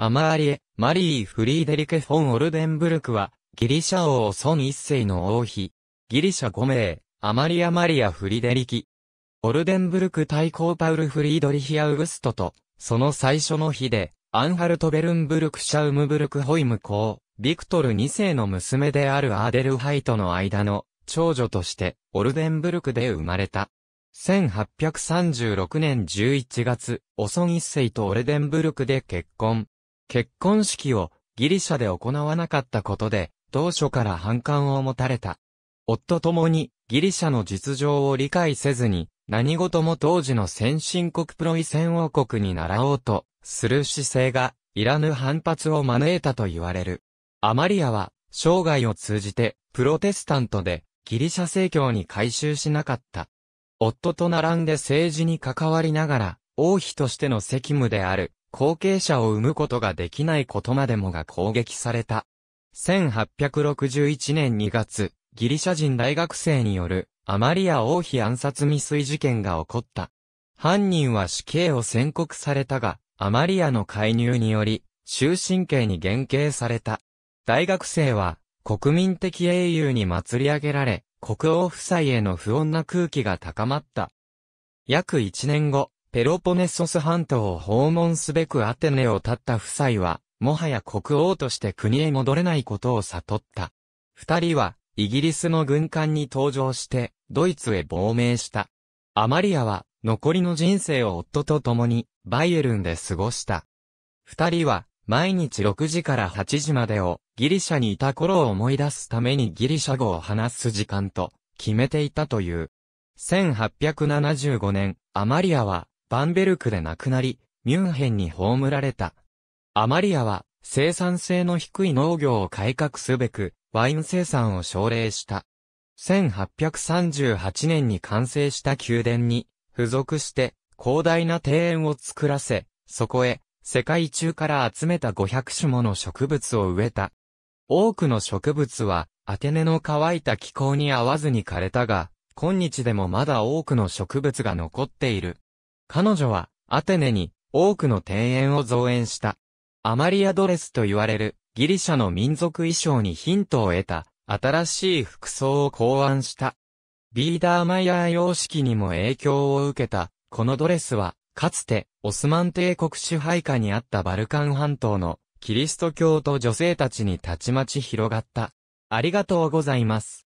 アマーリエ、マリー・フリーデリケ・フォン・オルデンブルクは、ギリシャ王孫一世の王妃。ギリシャ5名、アマリア・マリア・フリデリキ。オルデンブルク対抗パウル・フリードリヒ・アウグストと、その最初の日で、アンハルト・ベルンブルク・シャウムブルク・ホイム公、ビクトル2世の娘であるアーデルハイトの間の長女として、オルデンブルクで生まれた。1836年11月、オソン一世とオルデンブルクで結婚。結婚式をギリシャで行わなかったことで、当初から反感を持たれた。夫ともにギリシャの実情を理解せずに、何事も当時の先進国プロイセン王国に習おうとする姿勢が、いらぬ反発を招いたと言われる。アマリアは、生涯を通じて、プロテスタントで、ギリシャ正教に改宗しなかった。夫と並んで政治に関わりながら、王妃としての責務である、後継者を生むことができないことまでもが攻撃された。1861年2月、ギリシャ人大学生によるアマリア王妃暗殺未遂事件が起こった。犯人は死刑を宣告されたが、アマリアの介入により、終身刑に減刑された。大学生は、国民的英雄に祭り上げられ、国王夫妻への不穏な空気が高まった。約1年後、ペロポネソス半島を訪問すべくアテネを立った夫妻は、もはや国王として国へ戻れないことを悟った。二人は、イギリスの軍艦に登場して、ドイツへ亡命した。アマリアは、残りの人生を夫と共に、バイエルンで過ごした。二人は、毎日6時から8時までを、ギリシャにいた頃を思い出すためにギリシャ語を話す時間と、決めていたという。1875年、アマリアは、バンベルクで亡くなり、ミュンヘンに葬られた。アマリアは、生産性の低い農業を改革すべく、ワイン生産を奨励した。1838年に完成した宮殿に、付属して、広大な庭園を作らせ、そこへ、世界中から集めた500種もの植物を植えた。多くの植物は、アテネの乾いた気候に合わずに枯れたが、今日でもまだ多くの植物が残っている。彼女は、アテネに、多くの庭園を造園した。アマリアドレスと言われる、ギリシャの民族衣装にヒントを得た、新しい服装を考案した。ビーダーマイヤー様式にも影響を受けた、このドレスは、かつて、オスマン帝国支配下にあったバルカン半島の、キリスト教と女性たちにたちまち広がった。ありがとうございます。